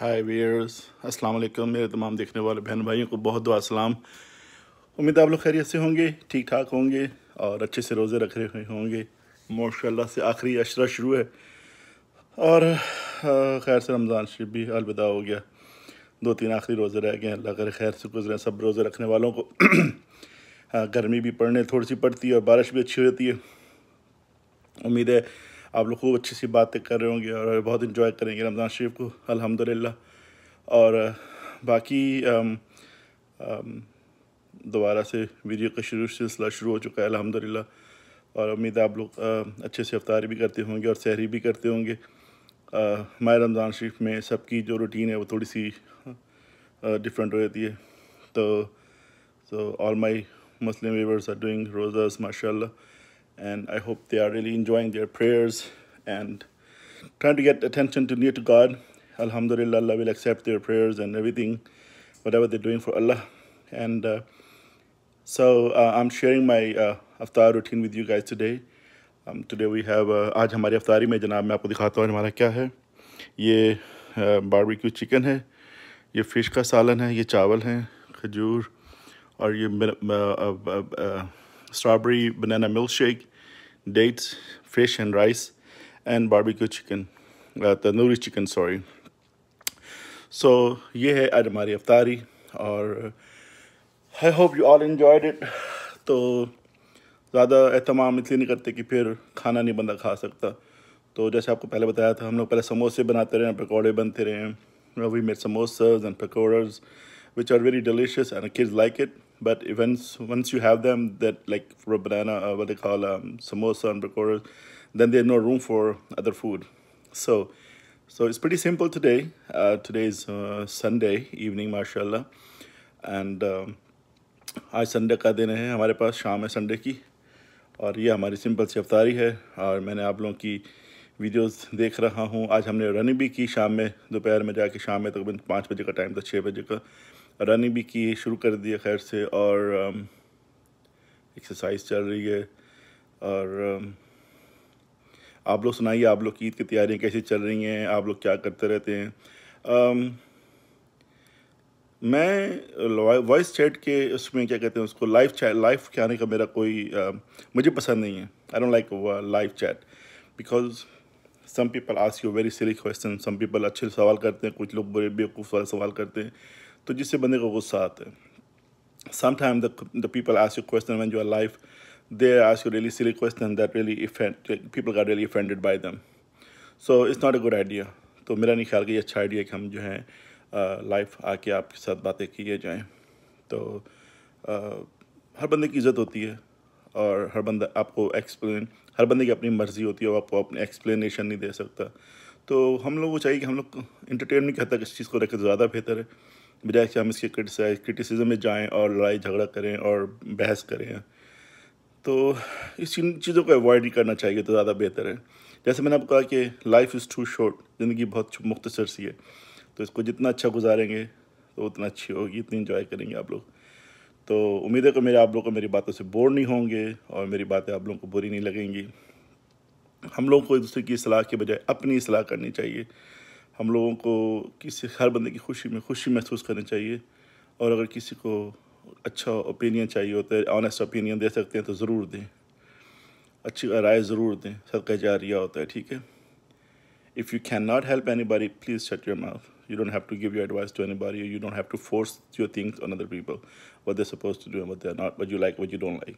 हाय वीयर्स अस्सलाम वालेकुम मेरे तमाम देखने वाले बहन भाइयों को बहुत दुआ सलाम उम्मीद आप लोग खैरियत से होंगे ठीक ठाक होंगे और अच्छे से रोज़े रख रहे होंगे माशा से आखिरी अशरा शुरू है और खैर से रमज़ान शरीफ भी अलविदा हो गया दो तीन आखिरी रोज़े रह गए अल्लाह करे खैर से गुजरें सब रोज़े रखने वालों को हाँ, गर्मी भी पड़ने थोड़ी सी पड़ती है और बारिश भी अच्छी होती है उम्मीद है आप लोग खूब अच्छी सी बातें कर रहे होंगे और बहुत इन्जॉय करेंगे रमज़ान शरीफ को अलहमदिल्ला और बाकी दोबारा से वीडियो का शुरू सिलसिला शुरू हो चुका है अलहमदिल्ला और उम्मीद है आप लोग अच्छे से अफ्तारी भी करते होंगे और सहरी भी करते होंगे माह रमज़ान शरीफ में सबकी जो रूटीन है वो थोड़ी सी डिफरेंट हो जाती है तो so all my Muslim viewers are doing रोजर्स माशा and I hope they are really enjoying their prayers and trying to get attention to near to God. Alhamdulillah, Allah will accept their prayers and everything, whatever they're doing for Allah. And uh, so uh, I'm sharing my uh, routine with you guys today. Um, today we have आज हमारे अफ्तारी में जनाब मैं आपको दिखाता हूँ हमारा क्या है ये बारबेक्यू चिकन है ये फ़िश का सालन है ये चावल हैं खजूर और ये strawberry banana milkshake, dates, fish and rice, and barbecue chicken, uh, tandoori chicken, sorry. So so, ये है आज हमारी अफ्तारी और I hope you all enjoyed it तो ज़्यादा अहतमाम इसलिए नहीं करते कि फिर खाना नहीं बंदा खा सकता तो जैसे आपको पहले बताया था हम लोग पहले समोसे बनाते रहे हैं पकौड़े बनते रहे we made samosas and pakora which are very delicious and kids like it but events once you have them that like for a banana uh, what they call um, samosa and pakora then there's no room for other food so so it's pretty simple today uh, today is uh, sunday evening mashallah and uh, आज Sunday का दिन है हमारे पास शाम है Sunday की और ये हमारी सिंपल सी अफ्तारी है और मैंने आप लोगों की वीडियोस देख रहा हूँ आज हमने रनिंग भी की शाम में दोपहर में जाके शाम में तकरीबन पाँच बजे का टाइम था छः बजे का रनिंग भी की शुरू कर दी है खैर से और एक्सरसाइज um, चल रही है और um, आप लोग सुनाइए आप लोग की ईद की तैयारियाँ कैसे चल रही हैं आप लोग क्या करते रहते हैं आम, um, मैं वॉइस चैट के उसमें क्या कहते हैं उसको लाइव चैट लाइव आने का मेरा कोई आ, मुझे पसंद नहीं है I don't like live chat because some people ask you very silly question some people अच्छे सवाल करते हैं कुछ लोग बुरे बेवकूफ़ वाले सवाल करते हैं तो जिससे बंदे को गुस्सा आता है sometime the people ask you question when your life they ask you really silly question that really people like, really got by them so it's not it's good idea तो मेरा नहीं ख्याल कि ये अच्छा आइडिया कि हम जो है लाइफ आके आपके साथ बातें किए जाएँ तो आ, हर बंदे की इज़्ज़त होती है और हर बंदा आपको एक्सप्लेन हर बंदे की अपनी मर्ज़ी होती है वो आपको अपने एक्सप्लेनेशन नहीं दे सकता तो हम लोग को चाहिए कि हम लोग इंटरटेन नहीं कहता कि इस चीज़ को रखें तो ज़्यादा बेहतर है बजाय कि हम इसके क्रिटिसाइज क्रिटिसिज्म में जाएं और लड़ाई झगड़ा करें और बहस करें तो इस चीज़ों को अवॉइड ही करना चाहिए तो ज़्यादा बेहतर है जैसे मैंने आपको कहा कि लाइफ इज़ टू शॉर्ट ज़िंदगी बहुत मुख्तसर सी है तो इसको जितना अच्छा गुजारेंगे तो उतना अच्छी होगी इतनी इन्जॉय करेंगे आप लोग तो उम्मीद है कि मेरे आप लोग को मेरी बातों से बोर नहीं होंगे और मेरी बातें आप लोगों को बुरी नहीं लगेंगी हम लोग को एक दूसरे की सलाह के बजाय अपनी सलाह करनी चाहिए हम लोगों को किसी हर बंदे की खुशी में खुशी महसूस करनी चाहिए और अगर किसी को अच्छा ओपिनियन चाहिए होता है ऑनेस्ट ओपिनियन दे सकते हैं तो ज़रूर दें अच्छी राय ज़रूर दें सदका जारिया होता है ठीक है if you can not help anybody please shut your mouth you don't have to give your advice to anybody you don't have to force your things on other people what they suppose to do they not what you like what you don't like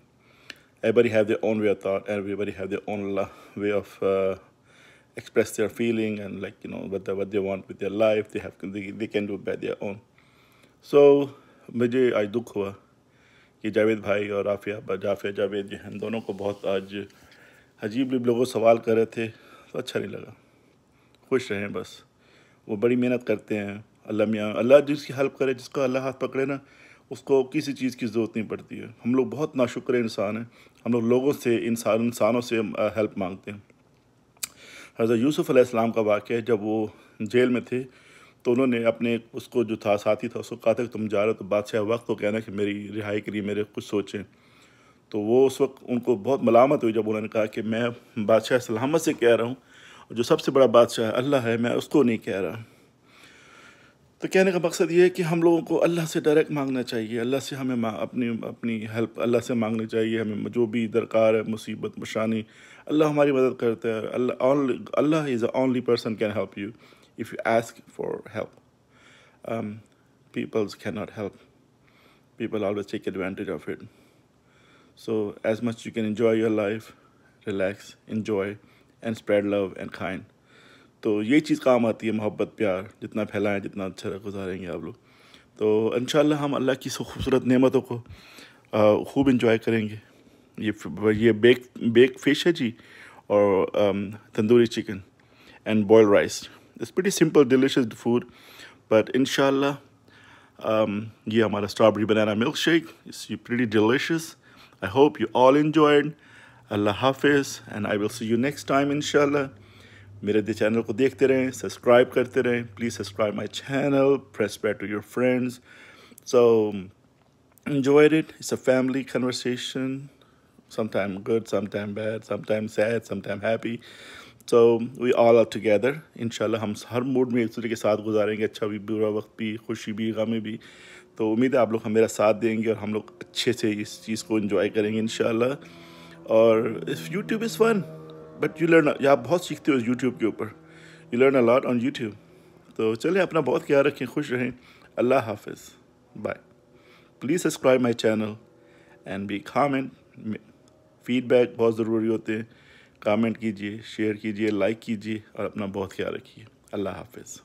every have their own way of thought everybody have their own way of express their feeling and like you know what, what they want with their life they have they, they can do by their own so so, मुझे आज दुख हुआ कि जावेद भाई और आफिया जाफिया जावेद जो हैं दोनों को बहुत आज अजीब लोगों सवाल कर रहे थे तो अच्छा नहीं लगा खुश रहें बस वो बड़ी मेहनत करते हैं अल्लाह मियाँ अल्लाह जिसकी हेल्प करे जिसका अल्लाह हाथ पकड़े ना उसको किसी चीज़ की ज़रूरत नहीं पड़ती है हम लोग बहुत नाशुक्र इंसान हैं हम लोग लोगों से इंसान इंसानों से हेल्प मांगते हैं हज़रत यूसुफ़ अलैहिस्सलाम का वाक़ है जब वो जेल में थे तो उन्होंने अपने उसको जो था साथी था उसको कहा था कि तुम जा रहे हो तो बादशाह वक्त को कहना कि मेरी रिहाई के लिए मेरे कुछ सोचें तो वो उस वक्त उनको बहुत मलामत हुई जब उन्होंने कहा कि मैं बादशाह सलामत से कह रहा हूँ जो सबसे बड़ा बादशाह अल्लाह है मैं उसको नहीं कह रहा तो कहने का मकसद ये है कि हम लोगों को अल्लाह से डायरेक्ट मांगना चाहिए अल्लाह से हमें अपनी अपनी हेल्प अल्लाह से मांगनी चाहिए हमें जो भी दरकार है मुसीबत परेशानी अल्लाह हमारी मदद करता है Allah is a only person can help you if you ask for help peoples can not help people always take advantage of it so as much you can enjoy your life relax enjoy and spread love and kind तो ये चीज़ काम आती है मोहब्बत प्यार जितना फैलाएं जितना अच्छा गुजारेंगे आप लोग तो इन हम अल्लाह की खूबसूरत नेमतों को खूब इंजॉय करेंगे ये ये बेक बेक फिश है जी और tandoori chicken and boil rice it's pretty simple delicious food but in ये हमारा strawberry banana milk shake it's pretty delicious I hope you all enjoyed Allah हाफिज़ and I will see you next time in मेरे दे channel को देखते रहें subscribe करते रहें please subscribe my channel press back to your friends so enjoyed it it's a family conversation sometimes good sometimes bad sometimes sad, sometimes happy. So we all are together. इंशाल्लाह हम हर mood में एक दूसरे के साथ गुजारेंगे अच्छा भी बुरा वक्त भी खुशी भी गमी भी तो उम्मीद है आप लोग हम मेरा साथ देंगे और हम लोग अच्छे से इस चीज़ को इन्जॉय करेंगे इन और YouTube is one but you learn आप बहुत सीखते हो यूट्यूब के ऊपर you learn a lot on YouTube तो चलें अपना बहुत ख्याल रखें खुश रहें अल्लाह हाफिज़ bye please subscribe my channel and be comment feedback बहुत ज़रूरी होते हैं कामेंट कीजिए शेयर कीजिए लाइक कीजिए और अपना बहुत ख्याल रखिए अल्लाह हाफिज़